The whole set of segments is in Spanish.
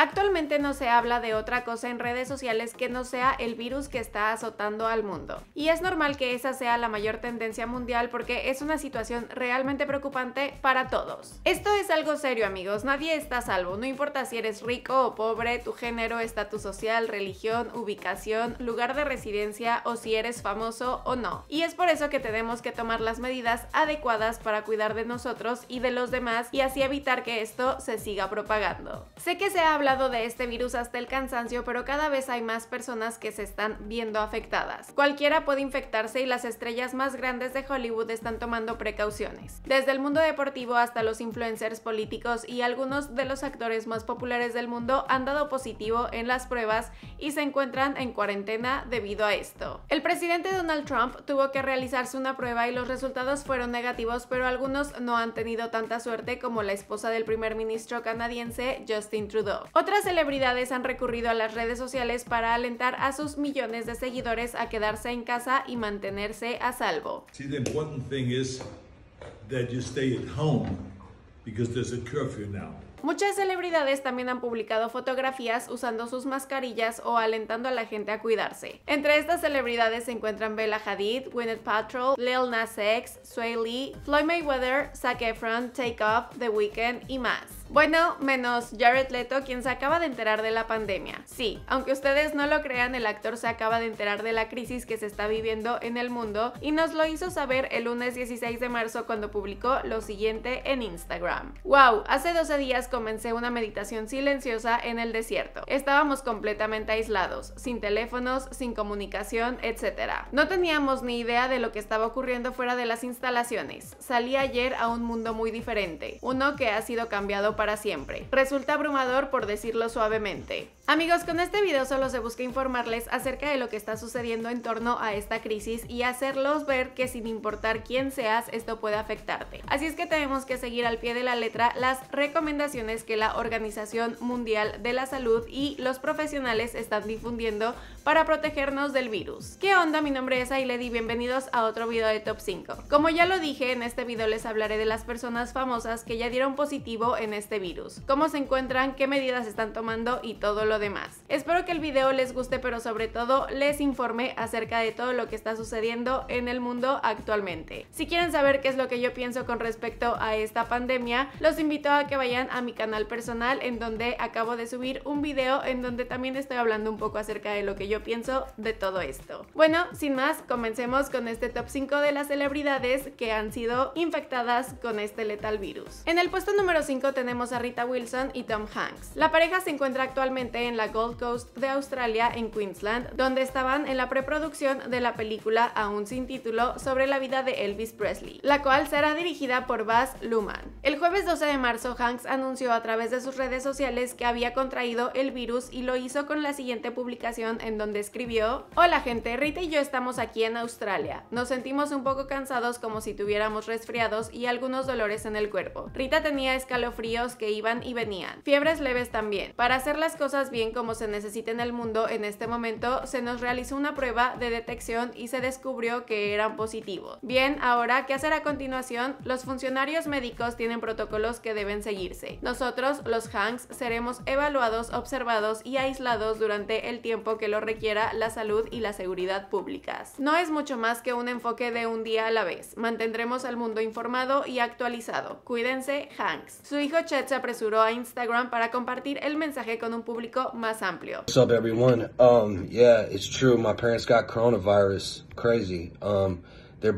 Actualmente no se habla de otra cosa en redes sociales que no sea el virus que está azotando al mundo. Y es normal que esa sea la mayor tendencia mundial porque es una situación realmente preocupante para todos. Esto es algo serio amigos, nadie está salvo, no importa si eres rico o pobre, tu género, estatus social, religión, ubicación, lugar de residencia o si eres famoso o no. Y es por eso que tenemos que tomar las medidas adecuadas para cuidar de nosotros y de los demás y así evitar que esto se siga propagando. Sé que se habla de este virus hasta el cansancio, pero cada vez hay más personas que se están viendo afectadas. Cualquiera puede infectarse y las estrellas más grandes de Hollywood están tomando precauciones. Desde el mundo deportivo hasta los influencers políticos y algunos de los actores más populares del mundo han dado positivo en las pruebas y se encuentran en cuarentena debido a esto. El presidente Donald Trump tuvo que realizarse una prueba y los resultados fueron negativos, pero algunos no han tenido tanta suerte como la esposa del primer ministro canadiense Justin Trudeau. Otras celebridades han recurrido a las redes sociales para alentar a sus millones de seguidores a quedarse en casa y mantenerse a salvo. Muchas celebridades también han publicado fotografías usando sus mascarillas o alentando a la gente a cuidarse. Entre estas celebridades se encuentran Bella Hadid, Gwyneth Paltrow, Lil Nas X, Sway Lee, Floyd Mayweather, Zac Efron, Take Off, The Weeknd y más. Bueno, menos Jared Leto, quien se acaba de enterar de la pandemia. Sí, aunque ustedes no lo crean, el actor se acaba de enterar de la crisis que se está viviendo en el mundo y nos lo hizo saber el lunes 16 de marzo cuando publicó lo siguiente en Instagram. Wow, hace 12 días comencé una meditación silenciosa en el desierto. Estábamos completamente aislados, sin teléfonos, sin comunicación, etc. No teníamos ni idea de lo que estaba ocurriendo fuera de las instalaciones. Salí ayer a un mundo muy diferente, uno que ha sido cambiado para siempre. Resulta abrumador por decirlo suavemente. Amigos, con este video solo se busca informarles acerca de lo que está sucediendo en torno a esta crisis y hacerlos ver que sin importar quién seas, esto puede afectarte. Así es que tenemos que seguir al pie de la letra las recomendaciones que la Organización Mundial de la Salud y los profesionales están difundiendo para protegernos del virus. ¿Qué onda? Mi nombre es Ailed y bienvenidos a otro video de Top 5. Como ya lo dije, en este video les hablaré de las personas famosas que ya dieron positivo en este este virus, cómo se encuentran, qué medidas están tomando y todo lo demás. Espero que el video les guste, pero sobre todo les informe acerca de todo lo que está sucediendo en el mundo actualmente. Si quieren saber qué es lo que yo pienso con respecto a esta pandemia, los invito a que vayan a mi canal personal en donde acabo de subir un video en donde también estoy hablando un poco acerca de lo que yo pienso de todo esto. Bueno, sin más, comencemos con este top 5 de las celebridades que han sido infectadas con este letal virus. En el puesto número 5 tenemos a Rita Wilson y Tom Hanks. La pareja se encuentra actualmente en la Gold Coast de Australia, en Queensland, donde estaban en la preproducción de la película aún sin título sobre la vida de Elvis Presley, la cual será dirigida por Baz Luhrmann. El jueves 12 de marzo, Hanks anunció a través de sus redes sociales que había contraído el virus y lo hizo con la siguiente publicación en donde escribió Hola gente, Rita y yo estamos aquí en Australia. Nos sentimos un poco cansados como si tuviéramos resfriados y algunos dolores en el cuerpo. Rita tenía escalofríos que iban y venían. Fiebres leves también. Para hacer las cosas bien como se necesita en el mundo en este momento, se nos realizó una prueba de detección y se descubrió que eran positivos. Bien, ahora, ¿qué hacer a continuación? Los funcionarios médicos tienen protocolos que deben seguirse. Nosotros, los Hanks, seremos evaluados, observados y aislados durante el tiempo que lo requiera la salud y la seguridad públicas. No es mucho más que un enfoque de un día a la vez. Mantendremos al mundo informado y actualizado. Cuídense, Hanks. Su hijo se apresuró a Instagram para compartir el mensaje con un público más amplio. What's up everyone? Um, yeah, it's true. My parents got coronavirus. Crazy. Um, una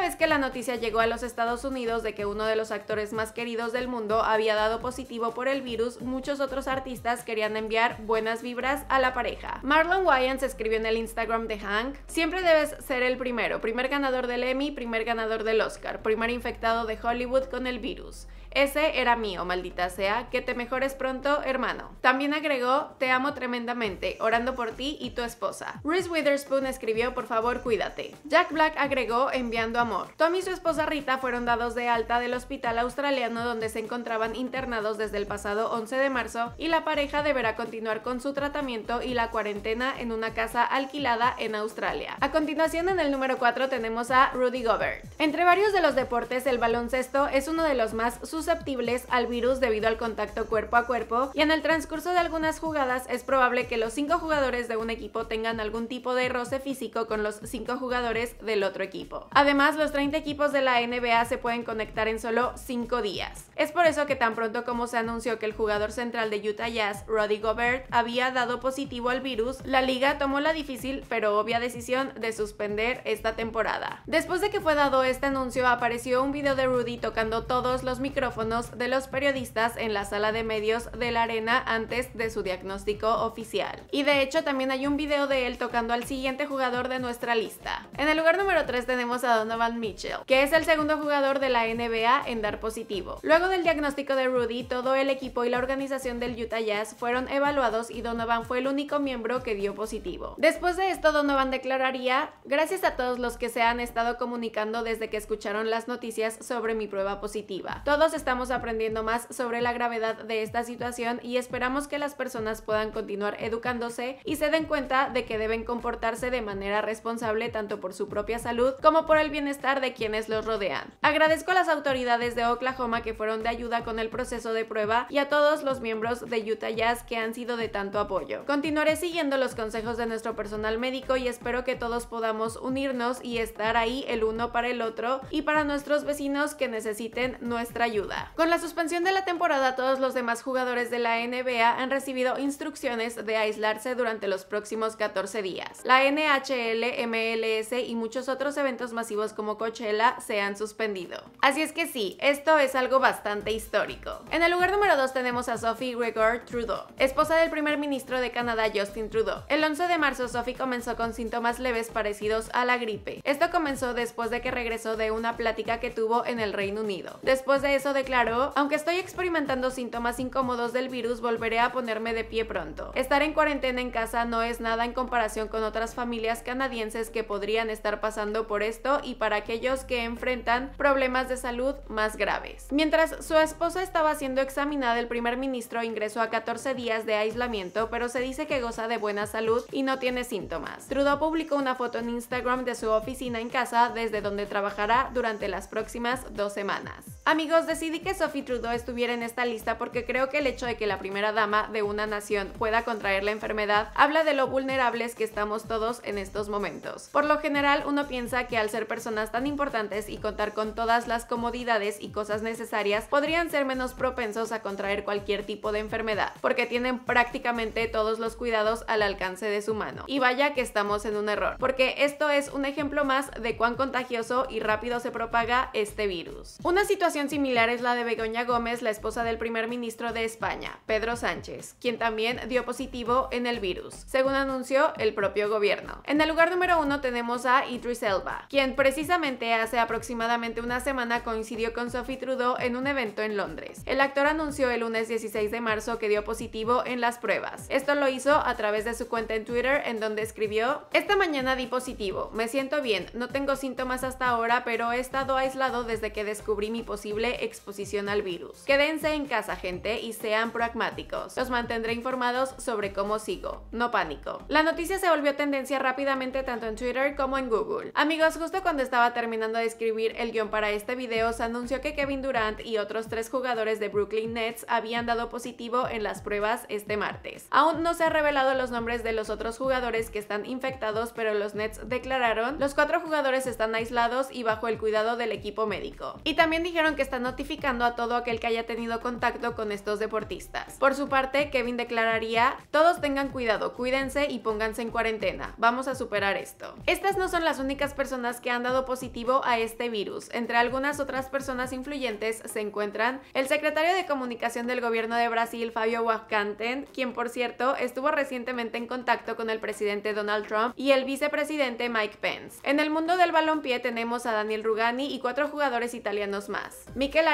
vez que la noticia llegó a los Estados Unidos de que uno de los actores más queridos del mundo había dado positivo por el virus, muchos otros artistas querían enviar buenas vibras a la pareja. Marlon Wayans escribió en el Instagram de Hank, siempre debes ser el primero, primer ganador del Emmy, primer ganador del Oscar, primer infectado de Hollywood con el virus. Ese era mío, maldita sea. Que te mejores pronto, hermano. También agregó, te amo tremendamente, orando por ti y tu esposa. Reese Witherspoon escribió, por favor, cuídate. Jack Black agregó, enviando amor. Tom y su esposa Rita fueron dados de alta del hospital australiano donde se encontraban internados desde el pasado 11 de marzo y la pareja deberá continuar con su tratamiento y la cuarentena en una casa alquilada en Australia. A continuación, en el número 4 tenemos a Rudy Gobert. Entre varios de los deportes, el baloncesto es uno de los más sus susceptibles al virus debido al contacto cuerpo a cuerpo y en el transcurso de algunas jugadas es probable que los cinco jugadores de un equipo tengan algún tipo de roce físico con los cinco jugadores del otro equipo. Además, los 30 equipos de la NBA se pueden conectar en solo 5 días. Es por eso que tan pronto como se anunció que el jugador central de Utah Jazz, Roddy Gobert, había dado positivo al virus, la liga tomó la difícil pero obvia decisión de suspender esta temporada. Después de que fue dado este anuncio, apareció un video de Rudy tocando todos los micrófonos de los periodistas en la sala de medios de la arena antes de su diagnóstico oficial. Y de hecho también hay un video de él tocando al siguiente jugador de nuestra lista. En el lugar número 3 tenemos a Donovan Mitchell, que es el segundo jugador de la NBA en dar positivo. Luego del diagnóstico de Rudy, todo el equipo y la organización del Utah Jazz fueron evaluados y Donovan fue el único miembro que dio positivo. Después de esto, Donovan declararía, gracias a todos los que se han estado comunicando desde que escucharon las noticias sobre mi prueba positiva. Todos estamos aprendiendo más sobre la gravedad de esta situación y esperamos que las personas puedan continuar educándose y se den cuenta de que deben comportarse de manera responsable tanto por su propia salud como por el bienestar de quienes los rodean. Agradezco a las autoridades de Oklahoma que fueron de ayuda con el proceso de prueba y a todos los miembros de Utah Jazz que han sido de tanto apoyo. Continuaré siguiendo los consejos de nuestro personal médico y espero que todos podamos unirnos y estar ahí el uno para el otro y para nuestros vecinos que necesiten nuestra ayuda. Con la suspensión de la temporada, todos los demás jugadores de la NBA han recibido instrucciones de aislarse durante los próximos 14 días. La NHL, MLS y muchos otros eventos masivos como Coachella se han suspendido. Así es que sí, esto es algo bastante histórico. En el lugar número 2 tenemos a Sophie Gregor Trudeau, esposa del primer ministro de Canadá Justin Trudeau. El 11 de marzo Sophie comenzó con síntomas leves parecidos a la gripe. Esto comenzó después de que regresó de una plática que tuvo en el Reino Unido. Después de eso Claro, aunque estoy experimentando síntomas incómodos del virus, volveré a ponerme de pie pronto. Estar en cuarentena en casa no es nada en comparación con otras familias canadienses que podrían estar pasando por esto y para aquellos que enfrentan problemas de salud más graves. Mientras su esposa estaba siendo examinada, el primer ministro ingresó a 14 días de aislamiento, pero se dice que goza de buena salud y no tiene síntomas. Trudeau publicó una foto en Instagram de su oficina en casa desde donde trabajará durante las próximas dos semanas. Amigos, decidí decidí que Sophie Trudeau estuviera en esta lista porque creo que el hecho de que la primera dama de una nación pueda contraer la enfermedad habla de lo vulnerables que estamos todos en estos momentos. Por lo general, uno piensa que al ser personas tan importantes y contar con todas las comodidades y cosas necesarias, podrían ser menos propensos a contraer cualquier tipo de enfermedad, porque tienen prácticamente todos los cuidados al alcance de su mano. Y vaya que estamos en un error, porque esto es un ejemplo más de cuán contagioso y rápido se propaga este virus. Una situación similar es la de Begoña Gómez, la esposa del primer ministro de España, Pedro Sánchez, quien también dio positivo en el virus, según anunció el propio gobierno. En el lugar número uno tenemos a Idris Elba, quien precisamente hace aproximadamente una semana coincidió con Sophie Trudeau en un evento en Londres. El actor anunció el lunes 16 de marzo que dio positivo en las pruebas. Esto lo hizo a través de su cuenta en Twitter en donde escribió, esta mañana di positivo, me siento bien, no tengo síntomas hasta ahora, pero he estado aislado desde que descubrí mi posible exposición exposición al virus. Quédense en casa, gente, y sean pragmáticos. Los mantendré informados sobre cómo sigo. No pánico. La noticia se volvió tendencia rápidamente tanto en Twitter como en Google. Amigos, justo cuando estaba terminando de escribir el guión para este video, se anunció que Kevin Durant y otros tres jugadores de Brooklyn Nets habían dado positivo en las pruebas este martes. Aún no se han revelado los nombres de los otros jugadores que están infectados, pero los Nets declararon los cuatro jugadores están aislados y bajo el cuidado del equipo médico. Y también dijeron que esta notificados a todo aquel que haya tenido contacto con estos deportistas. Por su parte, Kevin declararía, todos tengan cuidado, cuídense y pónganse en cuarentena, vamos a superar esto. Estas no son las únicas personas que han dado positivo a este virus, entre algunas otras personas influyentes se encuentran el secretario de comunicación del gobierno de Brasil, Fabio Waccanten, quien por cierto estuvo recientemente en contacto con el presidente Donald Trump y el vicepresidente Mike Pence. En el mundo del balompié tenemos a Daniel Rugani y cuatro jugadores italianos más. Mikel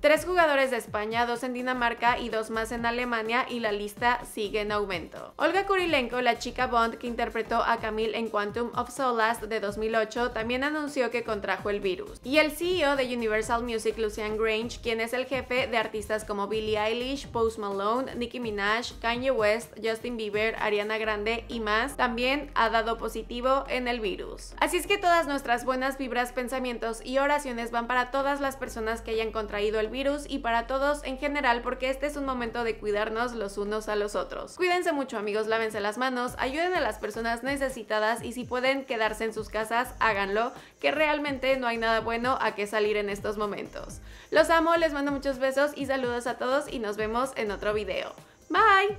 tres jugadores de España, dos en Dinamarca y dos más en Alemania y la lista sigue en aumento. Olga Kurilenko, la chica Bond que interpretó a Camille en Quantum of Solace de 2008, también anunció que contrajo el virus. Y el CEO de Universal Music, Lucian Grange, quien es el jefe de artistas como Billie Eilish, Post Malone, Nicki Minaj, Kanye West, Justin Bieber, Ariana Grande y más, también ha dado positivo en el virus. Así es que todas nuestras buenas vibras, pensamientos y oraciones van para todas las personas que hayan contraído el virus y para todos en general porque este es un momento de cuidarnos los unos a los otros. Cuídense mucho amigos, lávense las manos, ayuden a las personas necesitadas y si pueden quedarse en sus casas, háganlo, que realmente no hay nada bueno a que salir en estos momentos. Los amo, les mando muchos besos y saludos a todos y nos vemos en otro video. Bye!